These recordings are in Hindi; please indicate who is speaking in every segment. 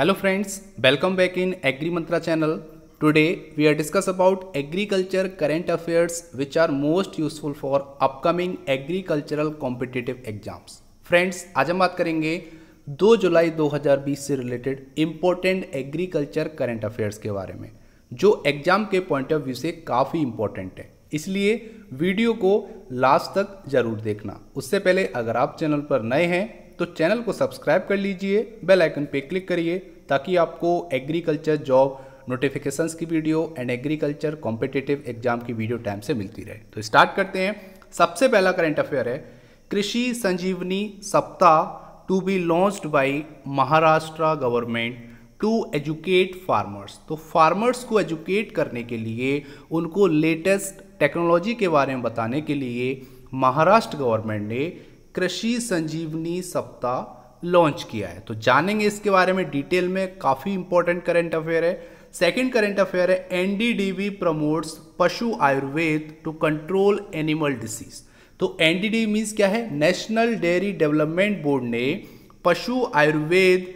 Speaker 1: Hello friends welcome back in agri mantra channel today we are discuss about agriculture current affairs which are most useful for upcoming agricultural competitive exams friends आज हम बात करेंगे 2 जुलाई 2020 से related important agriculture current affairs के बारे में जो एग्जाम के पॉइंट ऑफ व्यू से काफ़ी इंपॉर्टेंट है इसलिए वीडियो को लास्ट तक जरूर देखना उससे पहले अगर आप चैनल पर नए हैं तो चैनल को सब्सक्राइब कर लीजिए बेल आइकन पे क्लिक करिए ताकि आपको एग्रीकल्चर जॉब नोटिफिकेशंस की video and agriculture competitive exam की वीडियो टाइम से मिलती रहे तो स्टार्ट करते हैं सबसे पहला करंट अफेयर है Krishi Sanjeevani Saptah to be launched by Maharashtra government to educate farmers तो फार्मर्स को एजुकेट करने के लिए उनको लेटेस्ट टेक्नोलॉजी के बारे में बताने के लिए महाराष्ट्र गवर्नमेंट ने कृषि संजीवनी सप्ताह लॉन्च किया है तो जानेंगे इसके बारे में डिटेल में काफ़ी इंपॉर्टेंट करंट अफेयर है सेकंड करंट अफेयर है NDDB promotes Pashu Ayurveda to control animal disease तो एनडीडी मीन्स क्या है नेशनल डेयरी डेवलपमेंट बोर्ड ने पशु आयुर्वेद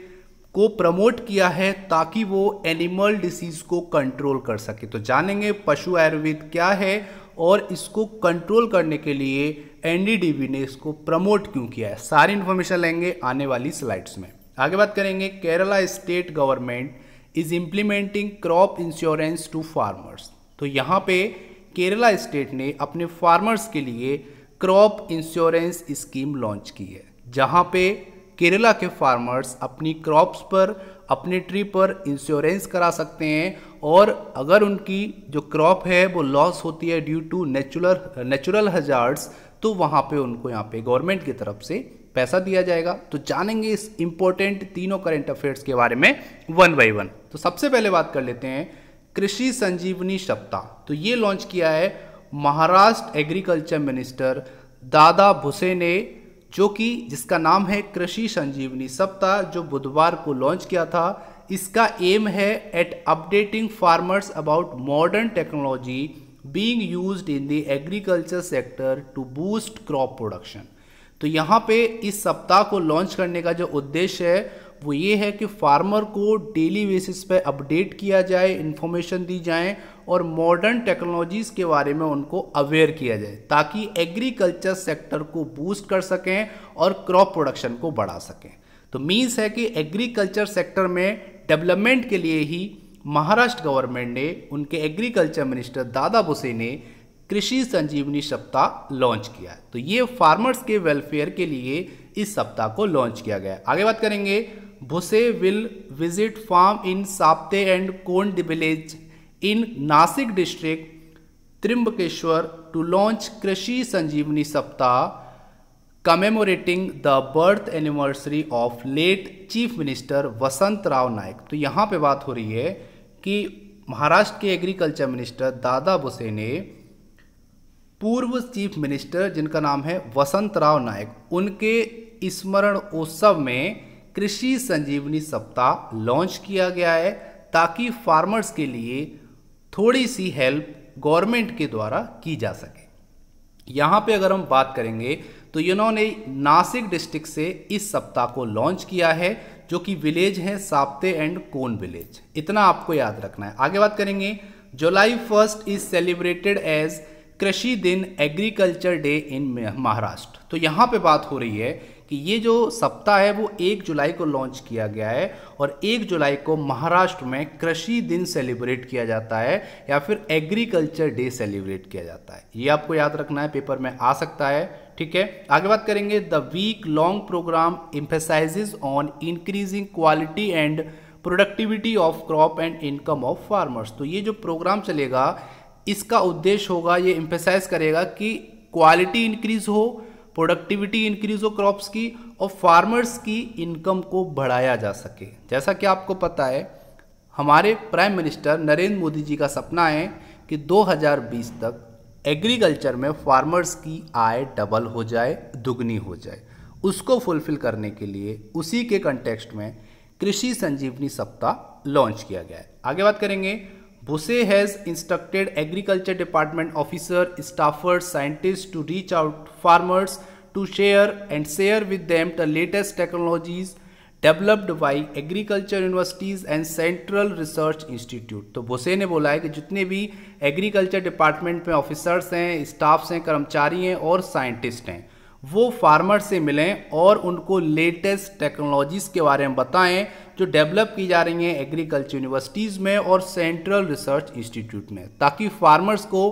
Speaker 1: को प्रमोट किया है ताकि वो एनिमल डिसीज को कंट्रोल कर सके तो जानेंगे पशु आयुर्वेद क्या है और इसको कंट्रोल करने के लिए एनडीडीबी ने इसको प्रमोट क्यों किया है सारी इन्फॉर्मेशन लेंगे आने वाली स्लाइड्स में आगे बात करेंगे Kerala state government is implementing crop insurance to farmers तो यहाँ पे केरला स्टेट ने अपने फार्मर्स के लिए क्रॉप इंश्योरेंस स्कीम लॉन्च की है जहाँ पे केरला के फार्मर्स अपनी क्रॉप्स पर अपने ट्री पर इंश्योरेंस करा सकते हैं और अगर उनकी जो क्रॉप है वो लॉस होती है due to natural natural hazards तो वहाँ पे उनको यहाँ पे गवर्नमेंट की तरफ से पैसा दिया जाएगा तो जानेंगे इस इंपॉर्टेंट तीनों करंट अफेयर्स के बारे में वन बाई वन तो सबसे पहले बात कर लेते हैं कृषि संजीवनी सप्ताह तो ये लॉन्च किया है महाराष्ट्र एग्रीकल्चर मिनिस्टर दादा भुसे ने जो कि जिसका नाम है कृषि संजीवनी सप्ताह जो बुधवार को लॉन्च किया था इसका एम है at updating farmers about modern technology being use in the agriculture sector to boost crop production तो यहाँ पे इस सप्ताह को लॉन्च करने का जो उद्देश्य है वो ये है कि फार्मर को डेली बेसिस पे अपडेट किया जाए इन्फॉर्मेशन दी जाए और मॉडर्न टेक्नोलॉजीज़ के बारे में उनको अवेयर किया जाए ताकि एग्रीकल्चर सेक्टर को बूस्ट कर सकें और क्रॉप प्रोडक्शन को बढ़ा सकें तो मीन्स है कि एग्रीकल्चर सेक्टर में डेवलपमेंट के लिए ही महाराष्ट्र गवर्नमेंट ने उनके एग्रीकल्चर मिनिस्टर दादा भुसे ने कृषि संजीवनी सप्ताह लॉन्च किया है तो ये फार्मर्स के वेलफेयर के लिए इस सप्ताह को लॉन्च किया गया आगे बात करेंगे Bhuse will visit farm in Sapte and Kond village in Nashik district Trimbakeshwar to launch Krishi Sanjeevani Saptah commemorating the birth anniversary of late chief minister Vasantrao Naik तो यहाँ पे बात हो रही है कि महाराष्ट्र के एग्रीकल्चर मिनिस्टर दादा भुसे ने पूर्व चीफ मिनिस्टर जिनका नाम है वसंत राव नायक उनके स्मरण उत्सव में कृषि संजीवनी सप्ताह लॉन्च किया गया है ताकि फार्मर्स के लिए थोड़ी सी हेल्प गवर्नमेंट के द्वारा की जा सके यहाँ पे अगर हम बात करेंगे तो इन्होंने नासिक डिस्ट्रिक्ट से इस सप्ताह को लॉन्च किया है जो कि विलेज है साप्ते एंड कोन विलेज इतना आपको याद रखना है आगे बात करेंगे July first is celebrated as Krishi Din agriculture day in Maharashtra तो यहाँ पे बात हो रही है कि ये जो सप्ताह है वो एक जुलाई को लॉन्च किया गया है और एक जुलाई को महाराष्ट्र में कृषि दिन सेलिब्रेट किया जाता है या फिर एग्रीकल्चर डे सेलिब्रेट किया जाता है ये आपको याद रखना है पेपर में आ सकता है ठीक है आगे बात करेंगे the week long program emphasises on increasing quality and productivity of crop and income of farmers तो ये जो प्रोग्राम चलेगा इसका उद्देश्य होगा ये इम्फेसाइज करेगा कि क्वालिटी इंक्रीज हो प्रोडक्टिविटी इंक्रीज हो क्रॉप्स की और फार्मर्स की इनकम को बढ़ाया जा सके जैसा कि आपको पता है हमारे प्राइम मिनिस्टर नरेंद्र मोदी जी का सपना है कि 2020 तक एग्रीकल्चर में फार्मर्स की आय डबल हो जाए दुगनी हो जाए उसको फुलफिल करने के लिए उसी के कंटेक्स्ट में कृषि संजीवनी सप्ताह लॉन्च किया गया है आगे बात करेंगे Bhuse has instructed agriculture department officer staffers scientist to reach out farmers to share and share with them the latest technologies developed by agriculture universities and central research institute तो भोसे ने बोला है कि जितने भी एग्रीकल्चर डिपार्टमेंट में ऑफिसर्स हैं स्टाफ्स हैं कर्मचारी हैं और साइंटिस्ट हैं वो फार्मर से मिलें और उनको लेटेस्ट टेक्नोलॉजीज़ के बारे में बताएं जो डेवलप की जा रही हैं एग्रीकल्चर यूनिवर्सिटीज़ में और सेंट्रल रिसर्च इंस्टीट्यूट में ताकि फार्मर्स को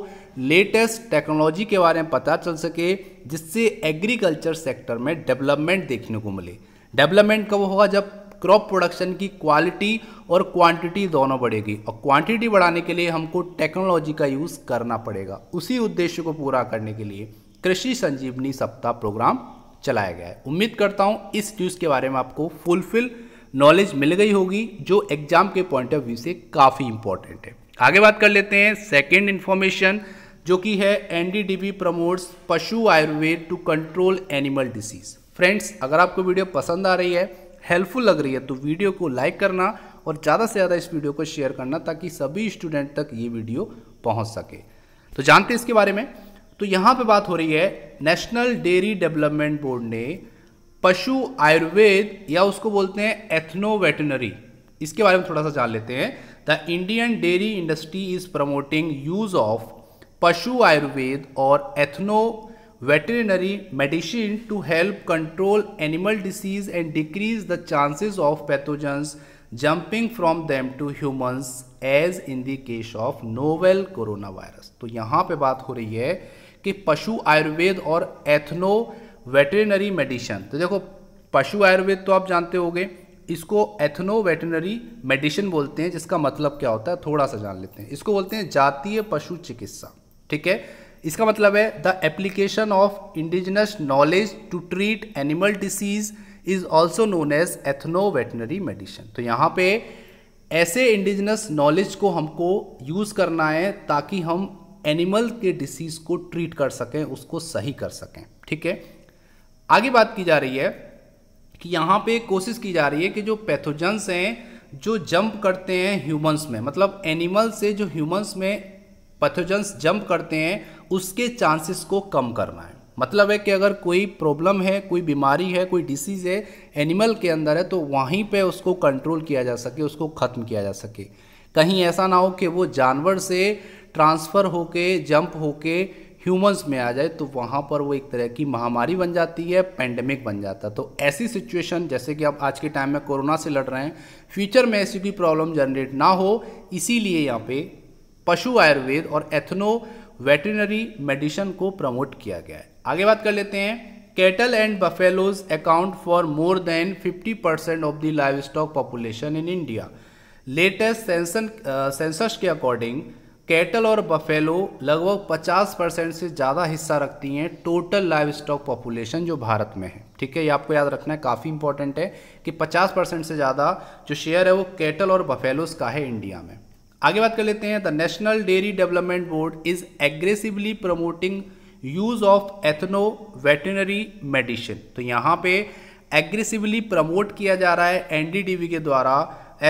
Speaker 1: लेटेस्ट टेक्नोलॉजी के बारे में पता चल सके जिससे एग्रीकल्चर सेक्टर में डेवलपमेंट देखने को मिले डेवलपमेंट कब होगा जब क्रॉप प्रोडक्शन की क्वालिटी और क्वांटिटी दोनों बढ़ेगी और क्वांटिटी बढ़ाने के लिए हमको टेक्नोलॉजी का यूज़ करना पड़ेगा उसी उद्देश्य को पूरा करने के लिए कृषि संजीवनी सप्ताह प्रोग्राम चलाया गया है उम्मीद करता हूँ इस न्यूज़ के बारे में आपको फुलफिल नॉलेज मिल गई होगी जो एग्जाम के पॉइंट ऑफ व्यू से काफ़ी इंपॉर्टेंट है आगे बात कर लेते हैं सेकेंड इन्फॉर्मेशन जो कि है N D D B promotes Pashu Ayurveda to control animal disease friends अगर आपको वीडियो पसंद आ रही है हेल्पफुल लग रही है तो वीडियो को लाइक करना और ज़्यादा से ज़्यादा इस वीडियो को शेयर करना ताकि सभी स्टूडेंट तक ये वीडियो पहुँच सके तो जानते हैं इसके बारे में तो यहाँ पर बात हो रही है नेशनल डेयरी डेवलपमेंट बोर्ड ने पशु आयुर्वेद या उसको बोलते हैं एथनो वेटनरी इसके बारे में थोड़ा सा जान लेते हैं the Indian dairy industry is promoting use of Pashu Ayurveda और ethno veterinary medicine to help control animal disease and decrease the chances of pathogens jumping from them to humans as in the case of novel corona virus तो यहाँ पे बात हो रही है कि पशु आयुर्वेद और एथनो वेटरनरी मेडिसन तो देखो पशु आयुर्वेद तो आप जानते हो गए इसको एथनो वेटरनरी मेडिसिन बोलते हैं जिसका मतलब क्या होता है थोड़ा सा जान लेते हैं इसको बोलते हैं जातीय पशु चिकित्सा ठीक है इसका मतलब है the application of indigenous knowledge to treat animal disease is also known as ethno veterinary medicine तो यहाँ पे ऐसे इंडिजिनस नॉलेज को हमको यूज़ करना है ताकि हम एनिमल के डिसीज़ को ट्रीट कर सकें उसको सही कर सकें ठीक है आगे बात की जा रही है कि यहाँ पे कोशिश की जा रही है कि जो पैथोजेंस हैं जो जंप करते हैं ह्यूमंस में मतलब एनिमल से जो ह्यूमंस में पैथोजेंस जंप करते हैं उसके चांसेस को कम करना है मतलब है कि अगर कोई प्रॉब्लम है कोई बीमारी है कोई डिसीज़ है एनिमल के अंदर है तो वहीं पे उसको कंट्रोल किया जा सके उसको ख़त्म किया जा सके कहीं ऐसा ना हो कि वो जानवर से ट्रांसफ़र होके जंप होके ह्यूमंस में आ जाए तो वहाँ पर वो एक तरह की महामारी बन जाती है पेंडेमिक बन जाता है तो ऐसी सिचुएशन जैसे कि आप आज के टाइम में कोरोना से लड़ रहे हैं फ्यूचर में ऐसी कोई प्रॉब्लम जनरेट ना हो इसीलिए यहाँ पे पशु आयुर्वेद और एथनो वेटरनरी मेडिसिन को प्रमोट किया गया है आगे बात कर लेते हैं cattle and buffaloes account for more than 50 percent of the livestock population in India latest census के अकॉर्डिंग कैटल और बफेलो लगभग 50 परसेंट से ज़्यादा हिस्सा रखती हैं टोटल लाइव स्टॉक पॉपुलेशन जो भारत में है ठीक है ये आपको याद रखना है काफ़ी इंपॉर्टेंट है कि 50 परसेंट से ज़्यादा जो शेयर है वो कैटल और बफेलोज का है इंडिया में आगे बात कर लेते हैं the national dairy development board is aggressively promoting use of ethno veterinary medicine तो यहाँ पे एग्रेसिवली प्रमोट किया जा रहा है एनडीडीबी के द्वारा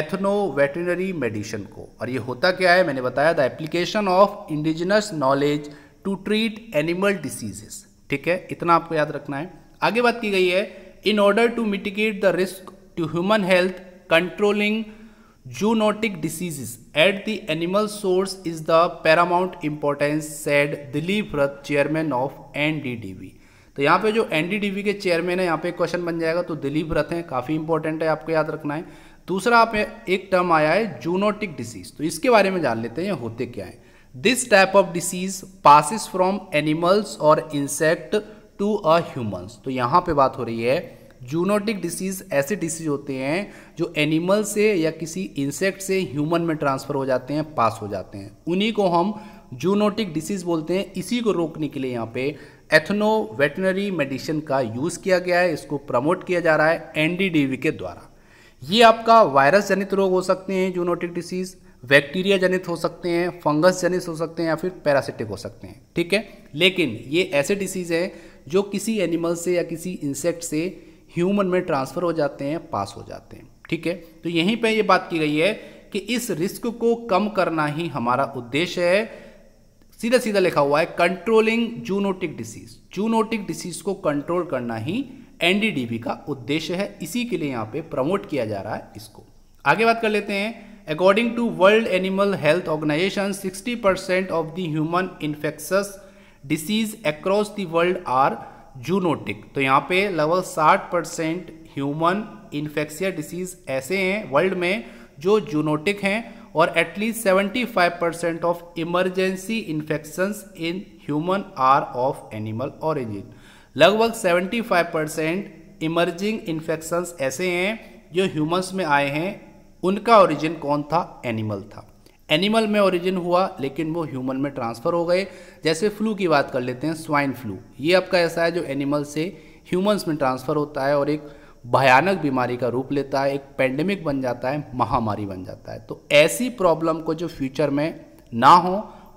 Speaker 1: एथनो वेटनरी मेडिसिन को और ये होता क्या है मैंने बताया the application of indigenous knowledge to treat animal diseases ठीक है इतना आपको याद रखना है आगे बात की गई है in order to mitigate the risk to human health controlling zoonotic diseases at the animal source is the paramount importance said Dilip Rath chairman of NDDB. तो यहाँ पे जो एनडीडीबी के चेयरमैन है यहाँ पे क्वेश्चन बन जाएगा तो दिलीप रथ हैं काफ़ी इंपॉर्टेंट है आपको याद रखना है दूसरा आप एक टर्म आया है जूनोटिक डिसीज तो इसके बारे में जान लेते हैं होते क्या है this type of disease passes from animals और इंसेक्ट टू अ ह्यूमन्स तो यहाँ पे बात हो रही है जूनोटिक डिसीज ऐसे डिसीज होते हैं जो एनिमल से या किसी इंसेक्ट से ह्यूमन में ट्रांसफ़र हो जाते हैं पास हो जाते हैं उन्हीं को हम जूनोटिक डिसीज़ बोलते हैं इसी को रोकने के लिए यहाँ पे एथनो वेटनरी मेडिसिन का यूज़ किया गया है इसको प्रमोट किया जा रहा है एनडीडीवी के द्वारा ये आपका वायरस जनित रोग हो सकते हैं जूनोटिक डिसीज़ बैक्टीरिया जनित हो सकते हैं फंगस जनित हो सकते हैं या फिर पैरासिटिक हो सकते हैं ठीक है लेकिन ये ऐसे डिसीज़ हैं जो किसी एनिमल से या किसी इंसेक्ट से ह्यूमन में ट्रांसफ़र हो जाते हैं पास हो जाते हैं ठीक है तो यहीं पे ये बात की गई है कि इस रिस्क को कम करना ही हमारा उद्देश्य है सीधा सीधा लिखा हुआ है controlling zoonotic disease zoonotic disease को कंट्रोल करना ही एनडीडीबी का उद्देश्य है इसी के लिए यहां पे प्रमोट किया जा रहा है इसको आगे बात कर लेते हैं according to world animal health organisation 60% of the human infectious disease across the world are zoonotic तो यहाँ पे लगभग 60 परसेंट ह्यूमन इन्फेक्शिया डिसीज ऐसे हैं वर्ल्ड में जो जूनोटिक हैं और at least 75 percent of emergency infections in human are of animal origin लगभग 75 परसेंट इमरजिंग इन्फेक्शंस ऐसे हैं जो ह्यूमंस में आए हैं उनका ओरिजिन कौन था एनिमल था एनिमल में ओरिजिन हुआ लेकिन वो ह्यूमन में ट्रांसफ़र हो गए जैसे फ्लू की बात कर लेते हैं स्वाइन फ्लू ये आपका ऐसा है जो एनिमल से ह्यूमन्स में ट्रांसफ़र होता है और एक भयानक बीमारी का रूप लेता है एक पेंडेमिक बन जाता है महामारी बन जाता है तो ऐसी प्रॉब्लम को जो फ्यूचर में ना हो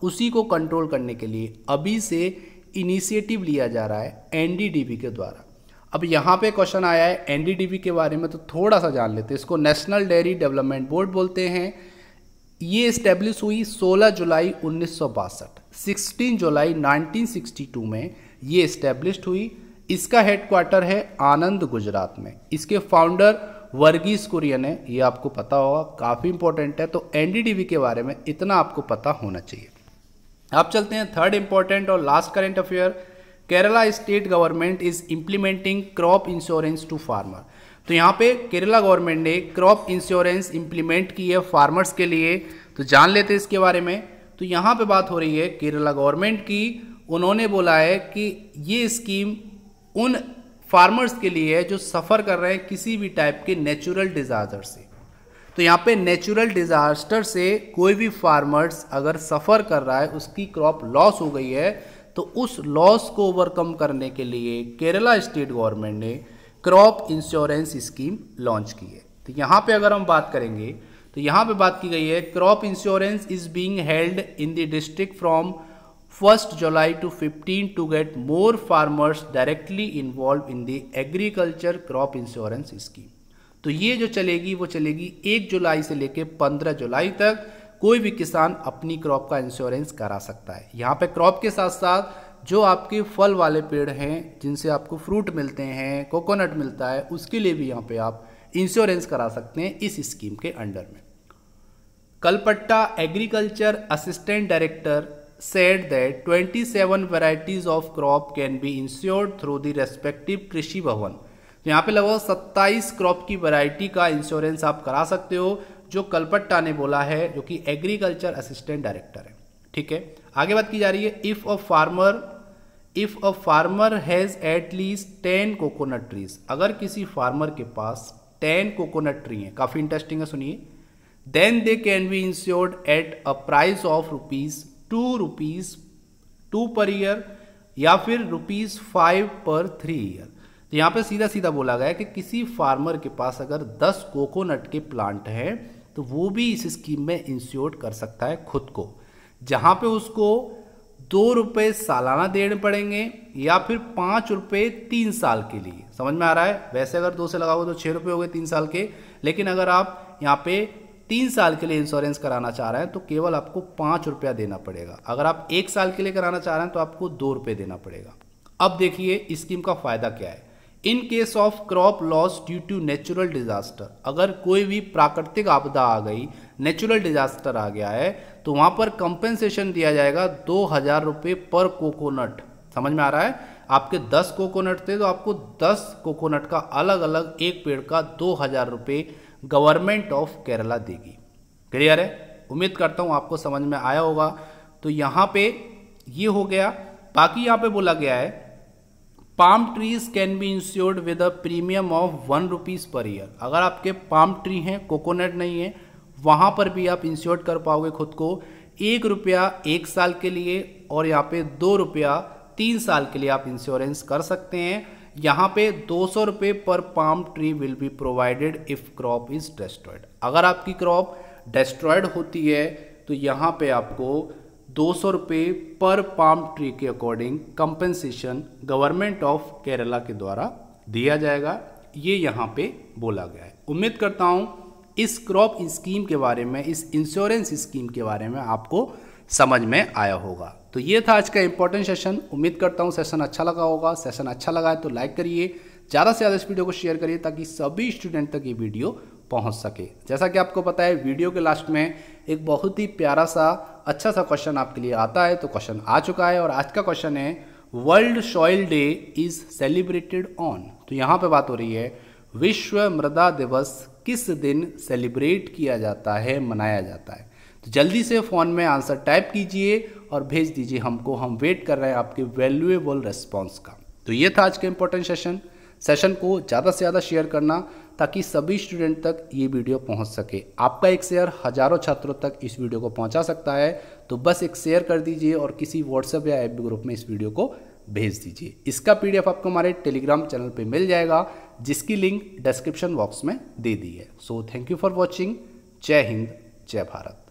Speaker 1: उसी को कंट्रोल करने के लिए अभी से इनिशिएटिव लिया जा रहा है एनडीडीबी के द्वारा अब यहाँ पे क्वेश्चन आया है एनडीडीबी के बारे में तो थोड़ा सा जान लेते हैं इसको नेशनल डेयरी डेवलपमेंट बोर्ड बोलते हैं ये इस्टेब्लिश हुई 16 जुलाई उन्नीस 16 जुलाई 1962 में ये इस्टेब्लिश हुई इसका हेडक्वार्टर है आनंद गुजरात में इसके फाउंडर वर्गीस कुरियन है ये आपको पता होगा काफ़ी इंपॉर्टेंट है तो एनडीटीवी के बारे में इतना आपको पता होना चाहिए आप चलते हैं थर्ड इंपॉर्टेंट और last current affair Kerala state government is implementing crop insurance to farmer तो यहाँ पे केरला गवर्नमेंट ने क्रॉप इंश्योरेंस इम्प्लीमेंट की है फार्मर्स के लिए तो जान लेते हैं इसके बारे में तो यहाँ पे बात हो रही है केरला गवर्नमेंट की उन्होंने बोला है कि ये स्कीम उन फार्मर्स के लिए है जो सफ़र कर रहे हैं किसी भी टाइप के नेचुरल डिज़ास्टर से तो यहाँ पे नेचुरल डिज़ास्टर से कोई भी फार्मर्स अगर सफ़र कर रहा है उसकी क्रॉप लॉस हो गई है तो उस लॉस को ओवरकम करने के लिए केरला स्टेट गवर्नमेंट ने क्रॉप इंश्योरेंस स्कीम लॉन्च की है तो यहाँ पे अगर हम बात करेंगे तो यहाँ पे बात की गई है crop insurance is being held in the district from first July to fifteen to get more farmers directly involve in the agriculture crop insurance scheme तो ये जो चलेगी वो चलेगी एक जुलाई से लेकर पंद्रह जुलाई तक कोई भी किसान अपनी क्रॉप का इंश्योरेंस करा सकता है यहाँ पे क्रॉप के साथ साथ जो आपके फल वाले पेड़ हैं जिनसे आपको फ्रूट मिलते हैं कोकोनट मिलता है उसके लिए भी यहाँ पे आप इंश्योरेंस करा सकते हैं इस स्कीम के अंडर में Kalpetta agriculture assistant director that twenty seven varieties of crop can be insured through the respective Krishi Bhavan तो यहाँ पे लगभग सत्ताईस क्रॉप की वैरायटी का इंश्योरेंस आप करा सकते हो जो कलपट्टा ने बोला है जो कि एग्रीकल्चर असिस्टेंट डायरेक्टर है ठीक है आगे बात की जा रही है if a farmer if a farmer has at least ten coconut trees अगर किसी फार्मर के पास टेन कोकोनट ट्री हैं काफ़ी इंटरेस्टिंग है सुनिए then they can be insured at a price of rupees two rupees two per year या फिर rupees five per three year तो यहाँ पे सीधा सीधा बोला गया है कि किसी फार्मर के पास अगर दस कोकोनट के प्लांट हैं तो वो भी इस स्कीम में इंश्योर कर सकता है खुद को जहाँ पे उसको दो रुपये सालाना देने पड़ेंगे या फिर पाँच रुपये तीन साल के लिए समझ में आ रहा है वैसे अगर दो से लगाओगे तो छः रुपये हो गए तीन साल के लेकिन अगर आप यहाँ पे तीन साल के लिए इंश्योरेंस कराना चाह रहे हैं तो केवल आपको पाँच रुपया देना पड़ेगा अगर आप एक साल के लिए कराना चाह रहे हैं तो आपको दो रुपये देना पड़ेगा अब देखिए स्कीम का फ़ायदा क्या है in case of crop loss due to natural disaster अगर कोई भी प्राकृतिक आपदा आ गई नेचुरल डिजास्टर आ गया है तो वहां पर कंपेंसेशन दिया जाएगा दो हज़ार रुपये पर कोकोनट समझ में आ रहा है आपके दस कोकोनट थे तो आपको दस कोकोनट का अलग अलग एक पेड़ का दो हज़ार रुपये गवर्नमेंट ऑफ केरला देगी क्लियर है उम्मीद करता हूँ आपको समझ में आया होगा तो यहाँ पे ये हो गया बाकी यहाँ पे बोला गया है palm trees can be insured with a premium of one rupees per year अगर आपके पाम ट्री हैं कोकोनट नहीं है वहाँ पर भी आप इंश्योर कर पाओगे खुद को एक रुपया एक साल के लिए और यहाँ पे दो रुपया तीन साल के लिए आप इंश्योरेंस कर सकते हैं यहाँ पे दो सौ रुपये पर palm tree will be provided if crop is destroyed अगर आपकी क्रॉप डिस्ट्रॉयड होती है तो यहाँ पे आपको दो सौ रुपये पर पाम ट्री के according compensation government of Kerala के द्वारा दिया जाएगा ये यहाँ पे बोला गया है उम्मीद करता हूँ इस क्रॉप स्कीम के बारे में इस इंश्योरेंस स्कीम के बारे में आपको समझ में आया होगा तो ये था आज का इंपॉर्टेंट सेशन उम्मीद करता हूँ सेशन अच्छा लगा होगा सेशन अच्छा लगा है तो लाइक करिए ज़्यादा से ज़्यादा इस वीडियो को शेयर करिए ताकि सभी स्टूडेंट तक ये वीडियो पहुँच सके जैसा कि आपको पता है वीडियो के लास्ट में एक बहुत ही प्यारा सा अच्छा सा क्वेश्चन आपके लिए आता है तो क्वेश्चन आ चुका है और आज का क्वेश्चन है world soil day is celebrated on तो यहाँ पे बात हो रही है विश्व मृदा दिवस किस दिन सेलिब्रेट किया जाता है मनाया जाता है तो जल्दी से फ़ोन में आंसर टाइप कीजिए और भेज दीजिए हमको हम वेट कर रहे हैं आपके वैल्यूएबल रेस्पॉन्स का तो ये था आज का इम्पोर्टेंट सेशन सेशन को ज़्यादा से ज़्यादा शेयर करना ताकि सभी स्टूडेंट तक ये वीडियो पहुंच सके आपका एक शेयर हजारों छात्रों तक इस वीडियो को पहुंचा सकता है तो बस एक शेयर कर दीजिए और किसी व्हाट्सएप या एप ग्रुप में इस वीडियो को भेज दीजिए इसका पीडीएफ आपको हमारे टेलीग्राम चैनल पे मिल जाएगा जिसकी लिंक डिस्क्रिप्शन बॉक्स में दे दी है so thank you for watching जय हिंद जय भारत